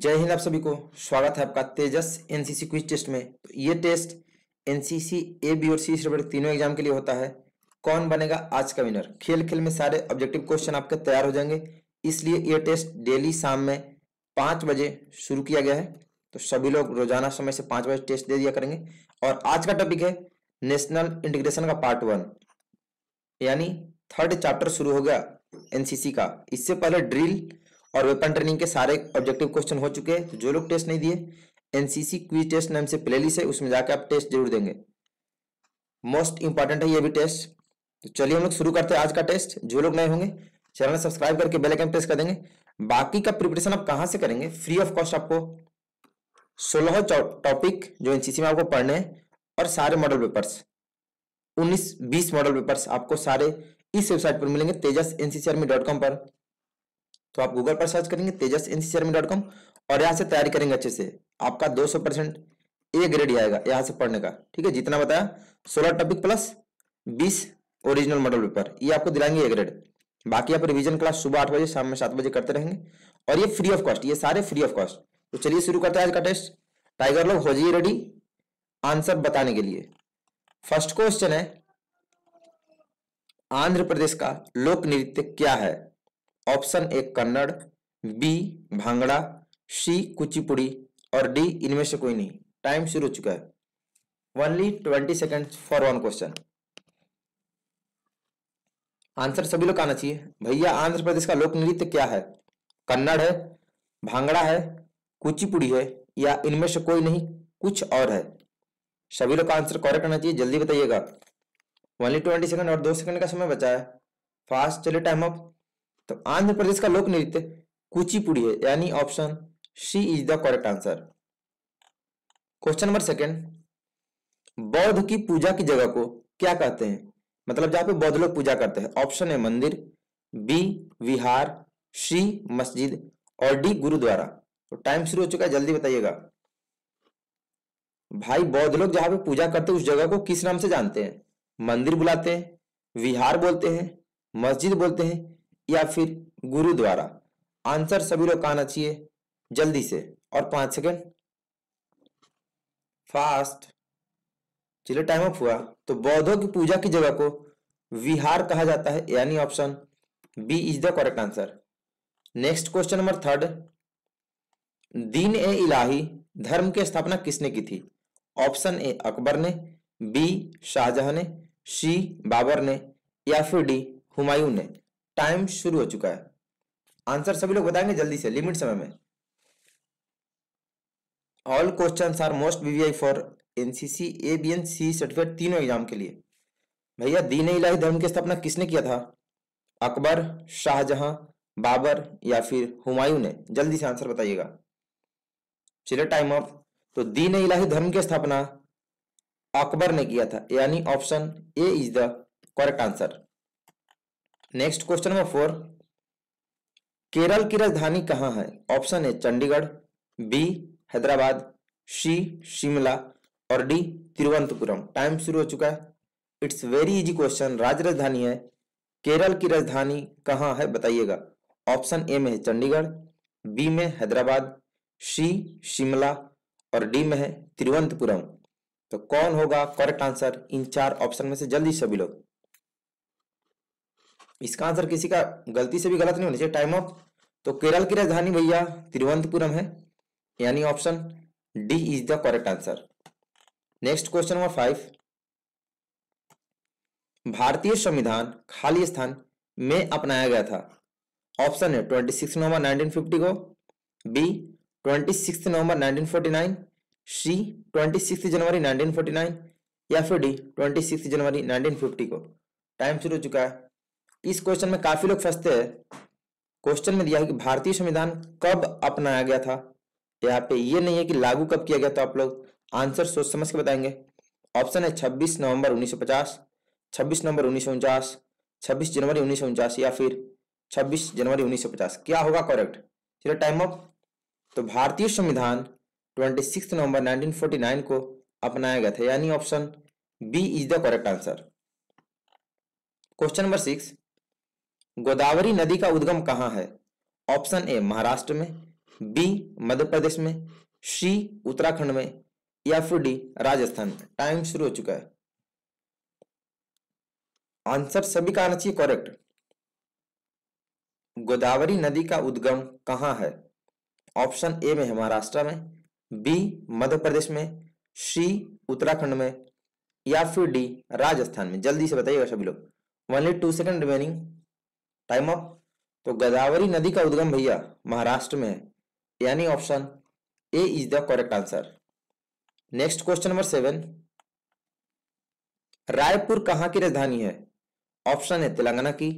जय हिंद आप सभी को स्वागत है आपका तेजस एनसीसी क्विज टेस्ट में तो ये टेस्ट एनसीसी ए बी और सी सिलेबस तीनों एग्जाम के लिए होता है कौन बनेगा आज का विनर खेल खेल में सारे ऑब्जेक्टिव क्वेश्चन आपके तैयार हो जाएंगे इसलिए ये टेस्ट डेली शाम में पांच बजे शुरू किया गया है तो सभी लोग रोजाना समय से पांच बजे टेस्ट दे दिया करेंगे और आज का टॉपिक है नेशनल इंटीग्रेशन का पार्ट वन यानी थर्ड चैप्टर शुरू हो गया एनसीसी का इससे पहले ड्रिल और वेपन ट्रेनिंग के सारे ऑब्जेक्टिव क्वेश्चन हो चुके हैं तो जो लोग टेस्ट नहीं दिए एनसीसी क्विज टेस्ट नाम से प्ले है उसमें जाके आप टेस्ट जरूर देंगे मोस्ट इंपॉर्टेंट है ये भी टेस्ट तो चलिए हम लोग शुरू करते हैं आज का टेस्ट जो लोग नए होंगे चैनल सब्सक्राइब करके बेल आइकन प्रेस कर देंगे बाकी का प्रिपरेशन आप कहां से करेंगे फ्री ऑफ कॉस्ट आपको सोलह टॉपिक जो एनसीसी में आपको पढ़ने हैं और सारे मॉडल पेपर्स उन्नीस बीस मॉडल पेपर्स आपको सारे इस वेबसाइट पर मिलेंगे तेजस एनसीसीआरमी डॉट कॉम पर तो आप गूगल पर सर्च करेंगे तेजस और यहाँ से तैयारी करेंगे अच्छे से आपका 200 परसेंट ए ग्रेड आएगा यहाँ से पढ़ने का ठीक है जितना बताया सोलह टॉपिक प्लस बीस ओरिजिनल मॉडल पेपर ये आपको दिलाएंगे ए ग्रेड बाकी आप रिविजन क्लास सुबह आठ बजे शाम में सात बजे करते रहेंगे और ये फ्री ऑफ कॉस्ट ये सारे फ्री ऑफ कॉस्ट तो चलिए शुरू करते हैं आज का टेस्ट टाइगर लोग हो जाइए रेडी आंसर बताने के लिए फर्स्ट क्वेश्चन है आंध्र प्रदेश का लोक नृत्य क्या है option A Kannada B Bhangra C Kuchipudi और डी इनमें से कोई नहीं टाइम शुरू हो चुका है only twenty second for one question answer सभी लोग आना चाहिए भैया आंध्र प्रदेश का लोक नृत्य क्या है कन्नड़ है भांगड़ा है कुचिपुड़ी है या इनमें से कोई नहीं कुछ और है सभी लोग का आंसर कॉरेक्ट आना चाहिए जल्दी बताइएगा ओनली ट्वेंटी सेकंड और दो सेकंड का समय बचा है फास्ट चले टाइम ऑफ तो आंध्र प्रदेश का लोक नृत्य कुचिपुड़ी है यानी option C is the correct answer question number second बौद्ध की पूजा की जगह को क्या कहते हैं मतलब जहां पे बौद्ध लोग पूजा करते हैं ऑप्शन है मंदिर बी विहार सी मस्जिद और डी गुरुद्वारा तो टाइम शुरू हो चुका है जल्दी बताइएगा भाई बौद्ध लोग जहां पे पूजा करते हैं उस जगह को किस नाम से जानते हैं मंदिर बुलाते हैं विहार बोलते हैं मस्जिद बोलते हैं या फिर गुरु द्वारा आंसर सभी लोग आना चाहिए जल्दी से और पांच सेकंड फास्ट चलो टाइम ऑफ हुआ तो बौद्धों की पूजा की जगह को विहार कहा जाता है यानी option B is the correct answer next question number third Din e इलाही धर्म की स्थापना किसने की थी ऑप्शन ए अकबर ने बी शाहजहां ने सी बाबर ने या फिर डी हुमायूं ने टाइम शुरू हो चुका है आंसर सभी लोग बताएंगे जल्दी से लिमिट समय में all question are most VVI for NCC A B and C certificate तीनों एग्जाम के लिए भैया दीन इलाही धर्म की स्थापना किसने किया था अकबर शाहजहां बाबर या फिर हुमायूं ने जल्दी से आंसर बताइएगा चलिए टाइम ऑफ तो दीन इलाही धर्म की स्थापना अकबर ने किया था यानी option A is the correct answer next question number four Kerala की राजधानी कहाँ है option A Chandigarh B Hyderabad C Shimla और डी तिरुवंतपुरम टाइम शुरू हो चुका है इट्स वेरी इजी क्वेश्चन राज्य राजधानी है केरल की राजधानी कहाँ है बताइएगा ऑप्शन ए में है चंडीगढ़ बी में हैदराबाद सी शिमला और डी में है तिरुवंतपुरम तो कौन होगा करेक्ट आंसर इन चार ऑप्शन में से जल्दी सभी लोग इसका आंसर किसी का गलती से भी गलत नहीं होना चाहिए टाइम ऑफ तो केरल की राजधानी भैया तिरुवनंतपुरम है यानी option D is the correct answer next question number five भारतीय संविधान खाली स्थान में अपनाया गया था ऑप्शन है twenty six November nineteen fifty को B twenty six November nineteen forty nine C twenty six January nineteen forty nine या फिर D twenty six January nineteen fifty को टाइम शुरू हो चुका है इस क्वेश्चन में काफी लोग फंसते हैं क्वेश्चन में दिया है कि भारतीय संविधान कब अपनाया गया था यहाँ पे ये नहीं है कि लागू कब किया गया तो आप लोग आंसर सोच समझ के बताएंगे ऑप्शन है 26 नवंबर 1950, 26 नवंबर उन्नीस 26 जनवरी उन्नीस या फिर 26 जनवरी 1950 क्या होगा करेक्ट चलो टाइम अप तो भारतीय संविधान 26 नवंबर 1949 को अपनाया गया था यानी option B is the correct answer question number six Godavari नदी का उद्गम कहाँ है ऑप्शन ए महाराष्ट्र में बी मध्य प्रदेश में सी उत्तराखंड में या फिर डी राजस्थान टाइम शुरू हो चुका है आंसर सभी का आना चाहिए करेक्ट गोदावरी नदी का उद्गम कहाँ है ऑप्शन ए में है महाराष्ट्र में बी मध्य प्रदेश में सी उत्तराखंड में या फिर डी राजस्थान में जल्दी से बताइएगा सभी लोग only two second remaining time up तो गोदावरी नदी का उद्गम भैया महाराष्ट्र में है यानी option A is the correct answer next question number seven Raipur कहां की राजधानी है ऑप्शन है तेलंगाना की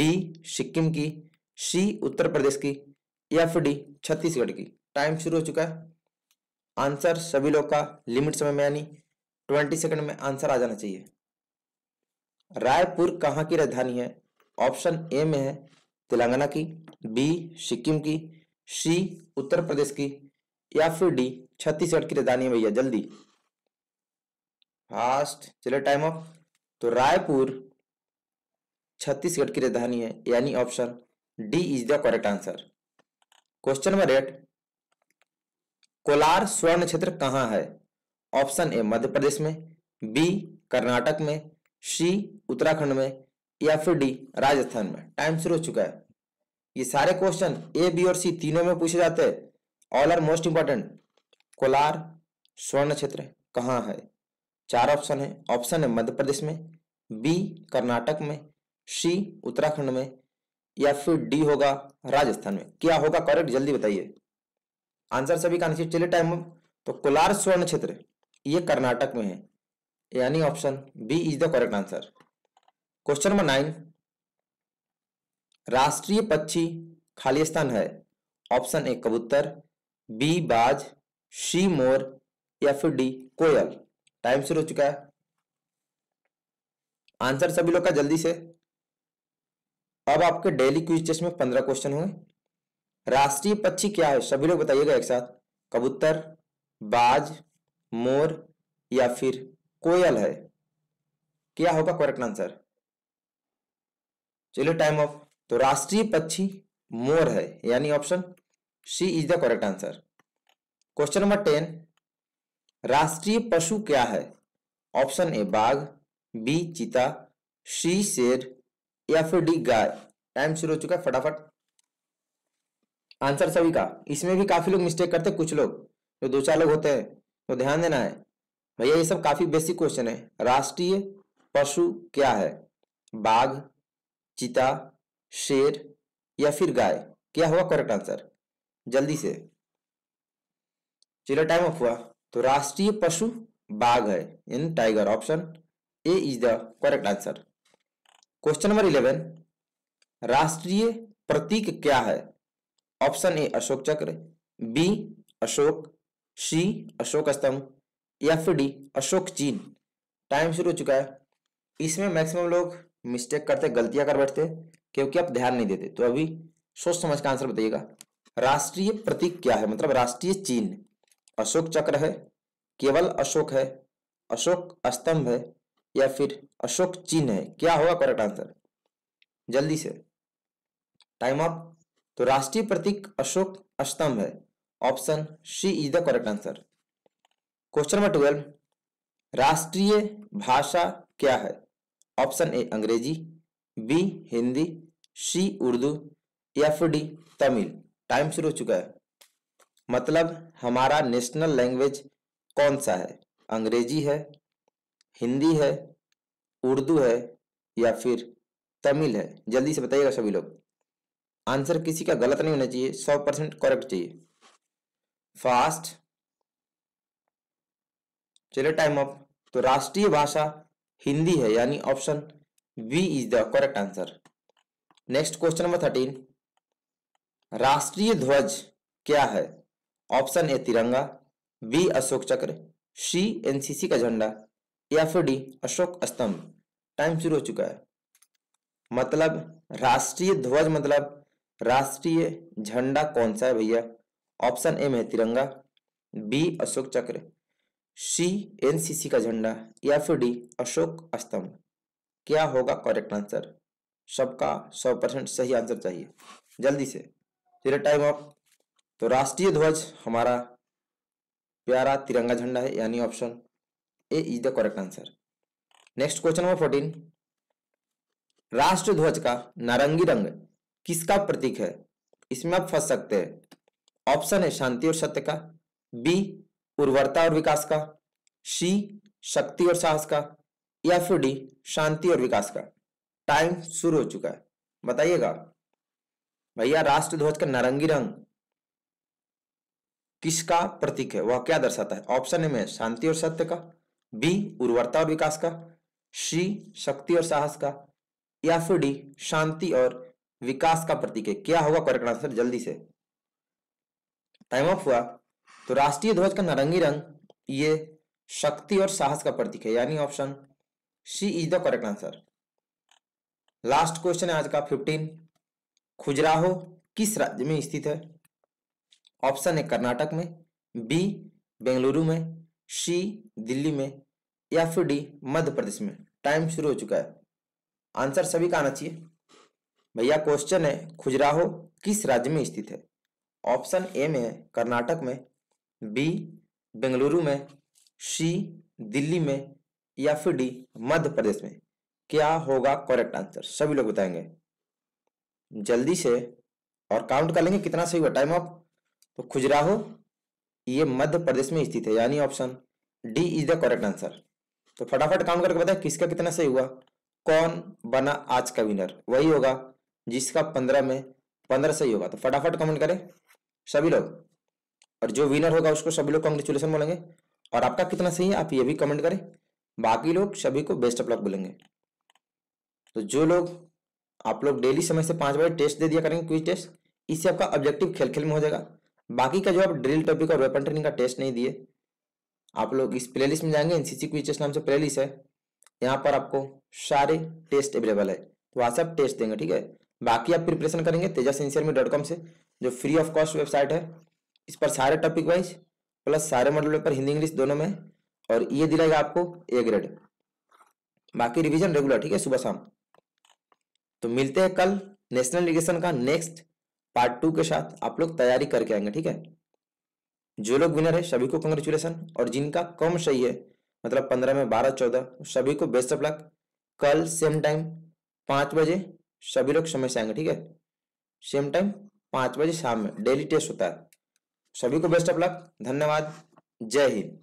बी सिक्किम की सी उत्तर प्रदेश की या फिर डी छत्तीसगढ़ की टाइम शुरू हो चुका है आंसर सभी लोग का लिमिट समय में यानी ट्वेंटी सेकंड में आंसर आ जाना चाहिए रायपुर कहां की राजधानी है ऑप्शन ए में है तेलंगाना की बी सिक्किम की सी उत्तर प्रदेश की या फिर डी छत्तीसगढ़ की राजधानी भैया जल्दी फास्ट चलो टाइम ऑफ तो रायपुर छत्तीसगढ़ की राजधानी है यानी option D is the correct answer question number eight Kolar स्वर्ण क्षेत्र कहाँ है ऑप्शन ए मध्य प्रदेश में बी कर्नाटक में सी उत्तराखंड में या फिर डी राजस्थान में टाइम शुरू हो चुका है ये सारे क्वेश्चन ए बी और सी तीनों में पूछे जाते हैं all are most important Kolar स्वर्ण क्षेत्र कहाँ है चार ऑप्शन है ऑप्शन है मध्य प्रदेश में बी कर्नाटक में सी उत्तराखंड में या फिर डी होगा राजस्थान में क्या होगा करेक्ट जल्दी बताइए आंसर सभी का आंसर चले टाइम तो कोलार स्वर्ण क्षेत्र ये कर्नाटक में है यानी option B is the correct answer question number nine राष्ट्रीय पक्षी खाली स्थान है ऑप्शन ए कबूतर बी बाज सी मोर या फिर डी कोयल टाइम शुरू हो चुका है आंसर सभी लोग का जल्दी से अब आपके डेली क्विज टेस्ट में पंद्रह क्वेश्चन हुए राष्ट्रीय पक्षी क्या है सभी लोग बताइएगा एक साथ कबूतर बाज मोर या फिर कोयल है क्या होगा करेक्ट आंसर चलिए टाइम ऑफ तो राष्ट्रीय पक्षी मोर है यानी option C is the correct answer question number ten राष्ट्रीय पशु क्या है ऑप्शन ए बाघ बी चीता सी शेर या फिर डी गाय टाइम शुरू हो चुका है फटाफट आंसर सभी का इसमें भी काफी लोग मिस्टेक करते हैं कुछ लोग जो दो चार लोग होते हैं तो ध्यान देना है भैया ये सब काफी बेसिक क्वेश्चन है राष्ट्रीय पशु क्या है बाघ चीता शेर या फिर गाय क्या हुआ करेक्ट आंसर जल्दी से चलो टाइम ऑफ हुआ तो राष्ट्रीय पशु बाघ है in tiger option A is the correct answer question number eleven राष्ट्रीय प्रतीक क्या है ऑप्शन ए अशोक चक्र बी अशोक सी अशोक स्तंभ या फिर डी अशोक चीन टाइम शुरू हो चुका है इसमें मैक्सिमम लोग मिस्टेक करते गलतियां कर बैठते क्योंकि आप ध्यान नहीं देते तो अभी सोच समझ का आंसर बताइएगा राष्ट्रीय प्रतीक क्या है मतलब राष्ट्रीय चिन्ह अशोक चक्र है केवल अशोक है अशोक स्तंभ है या फिर अशोक चिन्ह है क्या होगा करेक्ट आंसर जल्दी से टाइम अप तो राष्ट्रीय प्रतीक अशोक स्तंभ है option C is the correct answer question number twelve राष्ट्रीय भाषा क्या है ऑप्शन ए अंग्रेजी B Hindi C Urdu F D Tamil time शुरू हो चुका है मतलब हमारा नेशनल लैंग्वेज कौन सा है अंग्रेजी है हिंदी है उर्दू है या फिर तमिल है जल्दी से बताइएगा सभी लोग आंसर किसी का गलत नहीं होना चाहिए सौ परसेंट करेक्ट चाहिए फास्ट चलिए टाइम अप तो राष्ट्रीय भाषा हिंदी है यानी option B is the correct answer next question number thirteen राष्ट्रीय ध्वज क्या है ऑप्शन ए तिरंगा बी अशोक चक्र सी एनसीसी का झंडा या फिर डी अशोक स्तंभ टाइम शुरू हो चुका है मतलब राष्ट्रीय ध्वज मतलब राष्ट्रीय झंडा कौन सा है भैया ऑप्शन ए में तिरंगा बी अशोक चक्र सी एनसीसी का झंडा या फिर डी अशोक स्तंभ क्या होगा करेक्ट आंसर सबका सौ परसेंट सही आंसर चाहिए जल्दी से चलिए टाइम ऑफ तो राष्ट्रीय ध्वज हमारा प्यारा तिरंगा झंडा है यानी option A is the correct answer next question number fourteen राष्ट्र ध्वज का नारंगी रंग किसका प्रतीक है इसमें आप फंस सकते हैं ऑप्शन है शांति और सत्य का बी उर्वरता और विकास का सी शक्ति और साहस का या फिर डी शांति और विकास का टाइम शुरू हो चुका है बताइएगा भैया राष्ट्र ध्वज का नारंगी रंग किसका प्रतीक है वह क्या दर्शाता है ऑप्शन ए में शांति और सत्य का बी उर्वरता और विकास का सी शक्ति और साहस का या फिर डी शांति और विकास का प्रतीक है क्या होगा करेक्ट आंसर जल्दी से टाइम ऑफ हुआ तो राष्ट्रीय ध्वज का नारंगी रंग ये शक्ति और साहस का प्रतीक है यानी option C is the correct answer last question है आज का फिफ्टीन खुजराहो किस राज्य में स्थित है ऑप्शन है कर्नाटक में बी बेंगलुरु में सी दिल्ली में या फिर डी मध्य प्रदेश में टाइम शुरू हो चुका है आंसर सभी का आना चाहिए भैया क्वेश्चन है खुजराहो किस राज्य में स्थित है ऑप्शन ए में कर्नाटक में बी बेंगलुरु में सी दिल्ली में या फिर डी मध्य प्रदेश में क्या होगा करेक्ट आंसर सभी लोग बताएंगे जल्दी से और काउंट कर लेंगे कितना सही हुआ टाइम ऑफ तो खुजराहो ये मध्य प्रदेश में स्थित है यानी option D is the correct answer तो फटाफट काउंट करके बताए किसका कितना सही हुआ कौन बना आज का विनर वही होगा जिसका पंद्रह में पंद्रह सही होगा तो फटाफट कमेंट करें सभी लोग और जो विनर होगा उसको सभी लोग कॉन्ग्रेचुलेसन बोलेंगे और आपका कितना सही है आप ये भी कमेंट करें बाकी लोग सभी को बेस्ट ऑफ लक बोलेंगे तो जो लोग आप लोग डेली समय से पांच बजे टेस्ट दे दिया करेंगे क्विज टेस्ट इससे आपका ऑब्जेक्टिव खेल खेल में हो जाएगा बाकी का जो आप ड्रिल टॉपिक और वेपन ट्रेनिंग का टेस्ट नहीं दिए आप लोग इस प्ले लिस्ट में जाएंगे एनसीसी क्विज टेस्ट नाम से प्ले लिस्ट है यहाँ पर आपको सारे टेस्ट अवेलेबल है तो वहां से आप टेस्ट देंगे ठीक है बाकी आप प्रिपरेशन करेंगे तेजस से जो फ्री ऑफ कॉस्ट वेबसाइट है इस पर सारे टॉपिक वाइज प्लस सारे मॉडल पेपर हिंदी इंग्लिश दोनों में और ये दिलाएगा आपको ए ग्रेड बाकी रिवीजन रेगुलर ठीक है सुबह शाम तो मिलते हैं कल नेशनल इरिगेशन का नेक्स्ट पार्ट टू के साथ आप लोग तैयारी करके आएंगे ठीक है जो लोग विनर है सभी को कंग्रेचुलेसन और जिनका कम सही है मतलब पंद्रह में बारह चौदह सभी को बेस्ट ऑफ लक कल सेम टाइम पाँच बजे सभी लोग समय से आएंगे ठीक है सेम टाइम पाँच बजे शाम में डेली टेस्ट होता है सभी को बेस्ट ऑफ लक धन्यवाद जय हिंद